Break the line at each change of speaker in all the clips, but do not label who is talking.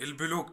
البلوك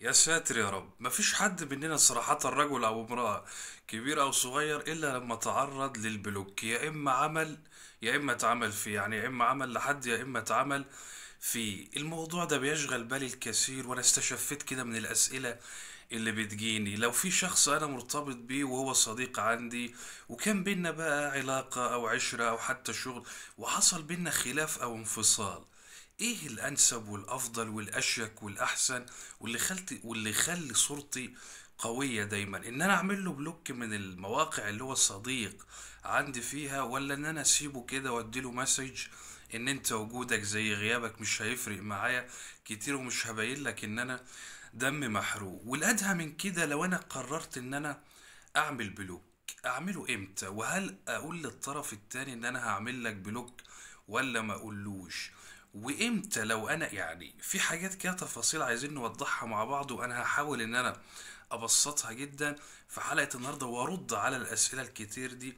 يا ساتر يا رب مفيش حد مننا صراحة رجل أو امرأة كبير أو صغير إلا لما تعرض للبلوك يا إما عمل يا إما اتعمل فيه يعني يا إما عمل لحد يا إما اتعمل فيه الموضوع ده بيشغل بالي الكثير وأنا استشفيت كده من الأسئلة اللي بتجيني لو في شخص أنا مرتبط بيه وهو صديق عندي وكان بينا بقى علاقة أو عشرة أو حتى شغل وحصل بينا خلاف أو انفصال ايه الانسب والافضل والاشيك والاحسن واللي خلت واللي يخلي صورتي قوية دايما ان انا اعمل له بلوك من المواقع اللي هو صديق عندي فيها ولا ان انا اسيبه كده وادي له مسج ان انت وجودك زي غيابك مش هيفرق معايا كتير ومش هبين لك ان انا دم محروق والادهى من كده لو انا قررت ان انا اعمل بلوك اعمله امتى وهل اقول للطرف التاني ان انا هعمل لك بلوك ولا ما اقولوش وامتى لو انا يعني في حاجات كده تفاصيل عايزين نوضحها مع بعض وانا هحاول ان انا ابسطها جدا في حلقه النهارده وارد على الاسئله الكتير دي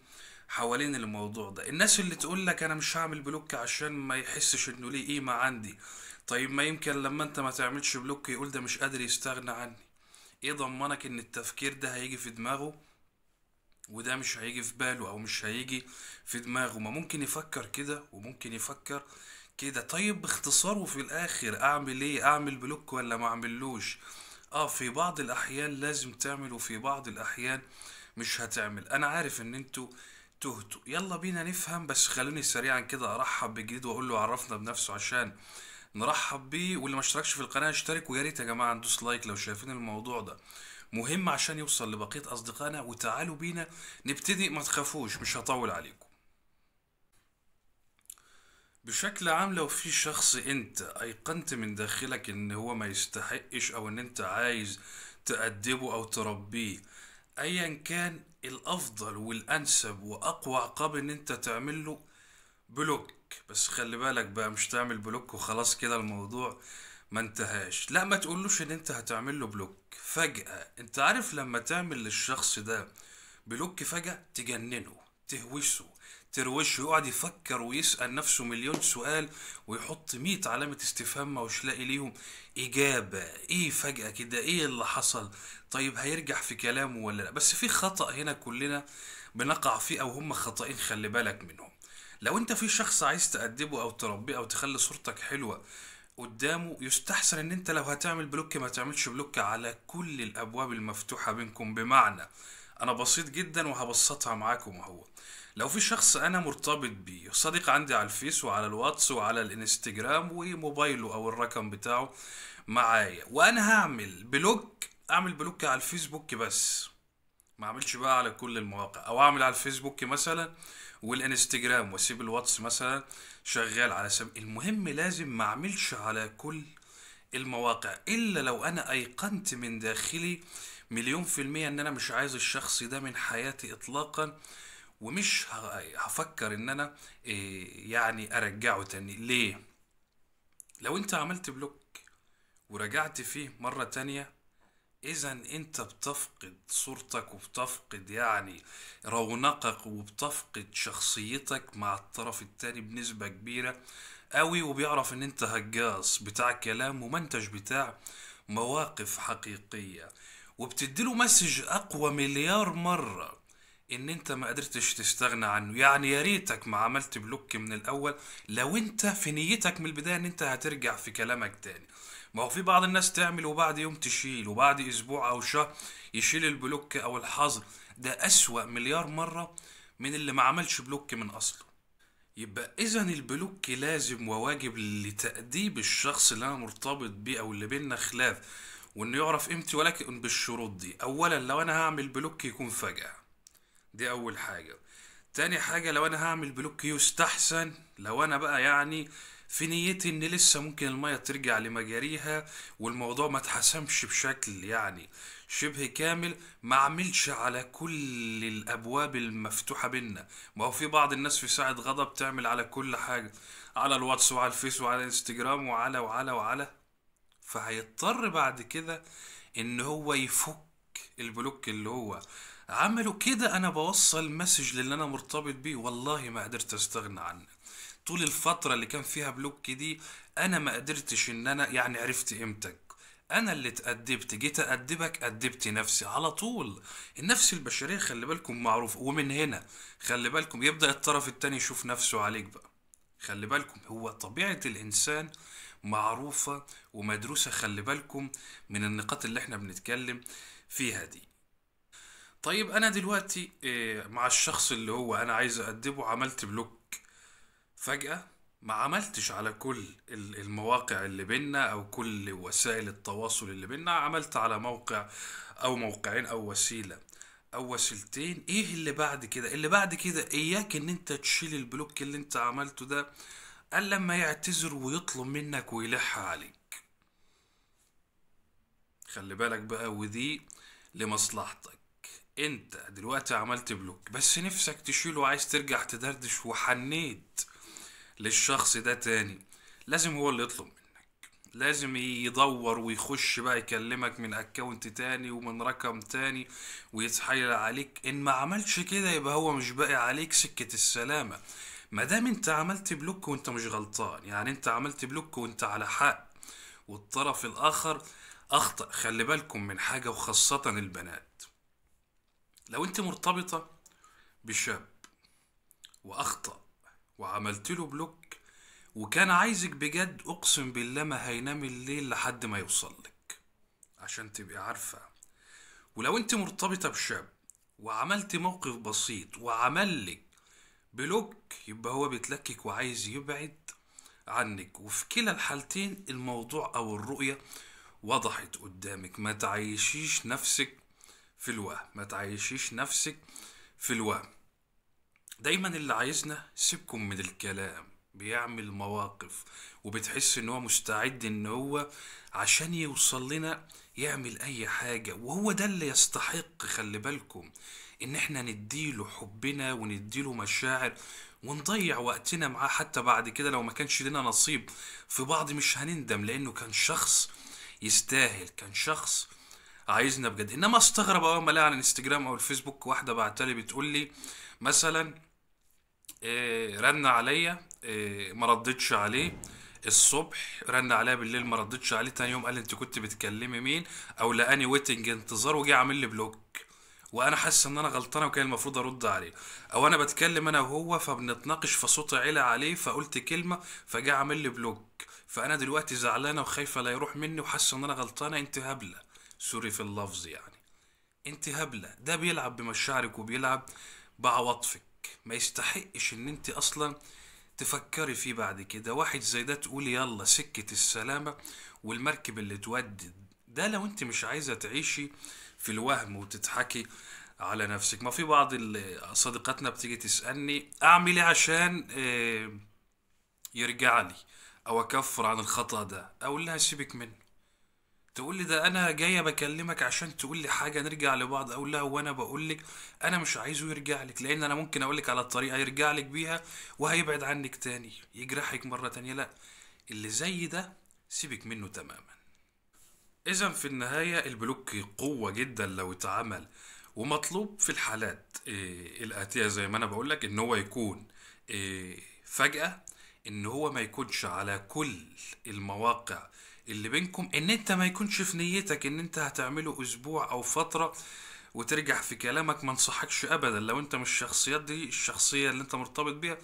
حوالين الموضوع ده الناس اللي تقول لك انا مش هعمل بلوك عشان ما يحسش انه ليه قيمه عندي طيب ما يمكن لما انت ما تعملش بلوك يقول ده مش قادر يستغنى عني ايه ضمنك ان التفكير ده هيجي في دماغه وده مش هيجي في باله او مش هيجي في دماغه ما ممكن يفكر كده وممكن يفكر كده طيب باختصار وفي الاخر اعمل ايه اعمل بلوك ولا ما اعملوش اه في بعض الاحيان لازم تعمل وفي بعض الاحيان مش هتعمل انا عارف ان انتوا تهتوا يلا بينا نفهم بس خلوني سريعا كده ارحب بجديد واقول له عرفنا بنفسه عشان نرحب بيه واللي ما اشتركش في القناه اشترك ويا ريت يا جماعه ندوس لايك لو شايفين الموضوع ده مهم عشان يوصل لبقيه اصدقائنا وتعالوا بينا نبتدي ما تخافوش مش هطول عليكم بشكل عام لو في شخص انت ايقنت من داخلك ان هو ما يستحقش او ان انت عايز تأدبه او تربيه ايا كان الافضل والانسب واقوى عقاب ان انت تعمله بلوك بس خلي بالك بقى مش تعمل بلوك وخلاص كده الموضوع ما انتهاش لا ما تقولوش ان انت هتعمل له بلوك فجأة انت عارف لما تعمل للشخص ده بلوك فجأة تجننه تهوشه تروش ويقعد يفكر ويسأل نفسه مليون سؤال ويحط مية علامة استفهام ما لاقي ليهم إجابة إيه فجأة كده إيه اللي حصل طيب هيرجع في كلامه ولا لأ بس في خطأ هنا كلنا بنقع فيه أو هم خطأين خلي بالك منهم لو أنت في شخص عايز تأدبه أو تربيه أو تخلي صورتك حلوة قدامه يستحسن ان انت لو هتعمل بلوك ما تعملش بلوك على كل الابواب المفتوحة بينكم بمعنى انا بسيط جدا وهبسطها معاكم اهو لو في شخص انا مرتبط بيه صديق عندي على الفيس وعلى الواتس وعلى الانستجرام وموبايله او الرقم بتاعه معايا وانا هعمل بلوك اعمل بلوك على الفيسبوك بس ما اعملش بقى على كل المواقع او اعمل على الفيسبوك مثلا والانستجرام واسيب الواتس مثلا شغال على سبيل المهم لازم ما اعملش على كل المواقع الا لو انا ايقنت من داخلي مليون في المية ان انا مش عايز الشخص ده من حياتي اطلاقا ومش هفكر ان انا آه، يعني ارجعه تاني ليه لو انت عملت بلوك ورجعت فيه مرة تانية اذا انت بتفقد صورتك وبتفقد يعني رونقك وبتفقد شخصيتك مع الطرف التاني بنسبة كبيرة قوي وبيعرف ان انت هجاص بتاع كلام ومنتج بتاع مواقف حقيقية وبتديله مسج اقوى مليار مره ان انت ما قدرتش تستغنى عنه يعني يا ريتك ما عملت بلوك من الاول لو انت في نيتك من البدايه ان انت هترجع في كلامك تاني ما هو في بعض الناس تعمل وبعد يوم تشيل وبعد اسبوع او شهر يشيل البلوك او الحظر ده اسوأ مليار مره من اللي ما عملش بلوك من اصله يبقى اذا البلوك لازم وواجب لتأديب الشخص اللي انا مرتبط بيه او اللي بينا خلاف وانه يعرف قيمتي ولكن بالشروط دي اولا لو انا هعمل بلوك يكون فجأة دي اول حاجة تاني حاجة لو انا هعمل بلوك يستحسن لو انا بقى يعني في نيتي ان لسه ممكن المية ترجع لمجاريها والموضوع ما تحسمش بشكل يعني شبه كامل ما عملش على كل الابواب المفتوحة بينا ما هو في بعض الناس في ساعة غضب تعمل على كل حاجة على الواتس وعلى الفيس وعلى الانستجرام وعلى وعلى وعلى فهيضطر بعد كده ان هو يفك البلوك اللي هو عمله كده انا بوصل مسج للي انا مرتبط بيه والله ما قدرت استغنى عنه طول الفتره اللي كان فيها بلوك دي انا ما قدرتش ان انا يعني عرفت قيمتك انا اللي تأدبت جيت ادبك ادبت نفسي على طول النفس البشريه خلي بالكم معروف ومن هنا خلي بالكم يبدا الطرف التاني يشوف نفسه عليك بقى خلي بالكم هو طبيعه الانسان معروفة ومدروسة خلي بالكم من النقاط اللي احنا بنتكلم فيها دي طيب انا دلوقتي آه، مع الشخص اللي هو انا عايز اقدمه عملت بلوك فجأة ما عملتش على كل المواقع اللي بينا او كل وسائل التواصل اللي بينا عملت على موقع او موقعين او وسيله او وسيلتين ايه اللي بعد كده اللي بعد كده اياك ان انت تشيل البلوك اللي انت عملته ده قال لما يعتذر ويطلب منك ويلح عليك خلي بالك بقى ودي لمصلحتك انت دلوقتي عملت بلوك بس نفسك تشيله وعايز ترجع تدردش وحنيت للشخص ده تاني لازم هو اللي يطلب منك لازم يدور ويخش بقى يكلمك من اكونت تاني ومن رقم تاني ويتحايل عليك ان ما عملش كده يبقى هو مش باقي عليك سكة السلامة ما دام انت عملت بلوك وانت مش غلطان يعني انت عملت بلوك وانت على حق والطرف الاخر اخطا خلي بالكم من حاجه وخاصه البنات لو انت مرتبطه بشاب واخطا وعملت له بلوك وكان عايزك بجد اقسم بالله ما هينام الليل لحد ما يوصلك عشان تبقي عارفه ولو انت مرتبطه بشاب وعملت موقف بسيط وعملك بلوك يبقى هو بيتلكك وعايز يبعد عنك وفي كلا الحالتين الموضوع او الرؤية وضحت قدامك ما تعيشيش نفسك في الوهم ما تعيشيش نفسك في الوهم دايما اللي عايزنا سيبكم من الكلام بيعمل مواقف وبتحس ان هو مستعد ان هو عشان يوصل لنا يعمل اي حاجة وهو ده اللي يستحق خلي بالكم ان احنا نديله حبنا ونديله مشاعر ونضيع وقتنا معاه حتى بعد كده لو ما كانش لنا نصيب في بعض مش هنندم لانه كان شخص يستاهل كان شخص عايزنا بجد انما استغرب اول ما الاقي على الانستجرام او الفيسبوك واحده بعتلي بتقول لي مثلا إيه رن عليا إيه ما ردتش عليه الصبح رن عليا بالليل ما ردتش عليه تاني يوم قال انت كنت بتكلمي مين او لقاني ويتنج انتظار وجه عامل لي بلوك وانا حاسس ان انا غلطانه وكان المفروض ارد عليه او انا بتكلم انا وهو فبنتناقش فصوتي علا عليه فقلت كلمه فجاء عامل لي بلوك فانا دلوقتي زعلانه وخايفه لا يروح مني وحاسه ان انا غلطانه انت هبله سوري في اللفظ يعني انت هبله ده بيلعب بمشاعرك وبيلعب بعواطفك ما يستحقش ان انت اصلا تفكري فيه بعد كده واحد زي ده تقولي يلا سكه السلامه والمركب اللي تودد ده لو انت مش عايزه تعيشي في الوهم وتتحكي على نفسك ما في بعض صديقاتنا بتيجي تسألني أعمل إيه عشان آه، يرجع لي أو أكفر عن الخطأ ده أقول لها سيبك منه تقول لي ده انا جايه بكلمك عشان تقول لي حاجه نرجع لبعض اقول لها وانا بقول لك انا مش عايزه يرجع لك لان انا ممكن اقول لك على الطريقه يرجع لك بيها وهيبعد عنك تاني يجرحك مره تانية لا اللي زي ده سيبك منه تماما إذا في النهاية البلوك قوة جدا لو اتعمل ومطلوب في الحالات آه، الآتية زي ما أنا بقولك إن هو يكون آه، فجأة إن هو ما يكونش على كل المواقع اللي بينكم إن أنت ما يكونش في نيتك إن أنت هتعمله أسبوع أو فترة وترجع في كلامك ما انصحكش أبدا لو أنت مش الشخصيات دي الشخصية اللي أنت مرتبط بيها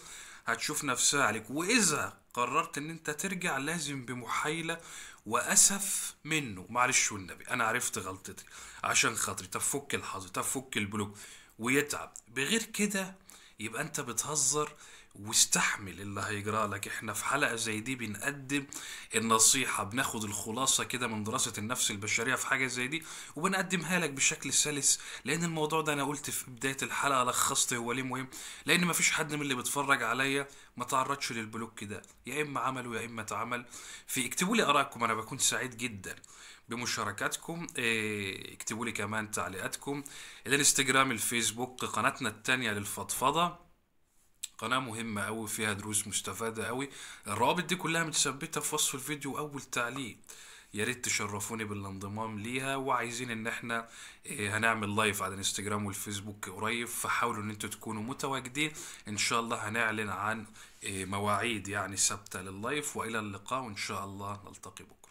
هتشوف نفسها عليك وإذا قررت إن أنت ترجع لازم بمحايلة واسف منه معلش والنبي انا عرفت غلطتي عشان خاطري طب فك الحظ طب فك البلوك ويتعب بغير كده يبقى انت بتهزر واستحمل اللي هيجرى لك احنا في حلقه زي دي بنقدم النصيحه بناخد الخلاصه كده من دراسه النفس البشريه في حاجه زي دي وبنقدمها لك بشكل سلس لان الموضوع ده انا قلت في بدايه الحلقه لخصت هو ليه مهم لان مفيش حد من اللي بيتفرج عليا ما تعرضش للبلوك ده يا اما عمل يا اما اتعمل في اكتبوا لي ارائكم انا بكون سعيد جدا بمشاركاتكم إيه، اكتبوا لي كمان تعليقاتكم الانستجرام الفيسبوك قناتنا التانية للفضفضه قناه مهمه أوي فيها دروس مستفاده أوي الروابط دي كلها متثبته في وصف الفيديو اول تعليق يا ريت تشرفوني بالانضمام ليها وعايزين ان احنا إيه، هنعمل لايف على الانستجرام والفيسبوك قريب فحاولوا ان انتوا تكونوا متواجدين ان شاء الله هنعلن عن إيه، مواعيد يعني ثابته لللايف والى اللقاء وان شاء الله نلتقي بكم